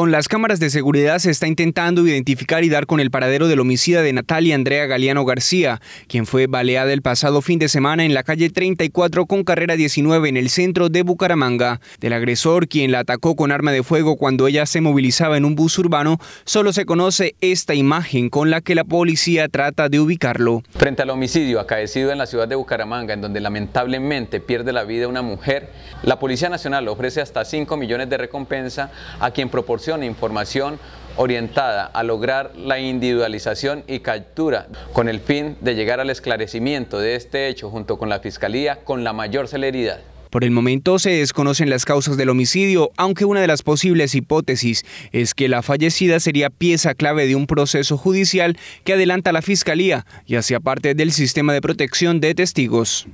Con las cámaras de seguridad se está intentando identificar y dar con el paradero del homicida de Natalia Andrea Galeano García, quien fue baleada el pasado fin de semana en la calle 34 con carrera 19 en el centro de Bucaramanga. Del agresor, quien la atacó con arma de fuego cuando ella se movilizaba en un bus urbano, solo se conoce esta imagen con la que la policía trata de ubicarlo. Frente al homicidio acaecido en la ciudad de Bucaramanga, en donde lamentablemente pierde la vida una mujer, la Policía Nacional ofrece hasta 5 millones de recompensa a quien proporciona e información orientada a lograr la individualización y captura con el fin de llegar al esclarecimiento de este hecho junto con la Fiscalía con la mayor celeridad. Por el momento se desconocen las causas del homicidio, aunque una de las posibles hipótesis es que la fallecida sería pieza clave de un proceso judicial que adelanta la Fiscalía y hacia parte del sistema de protección de testigos.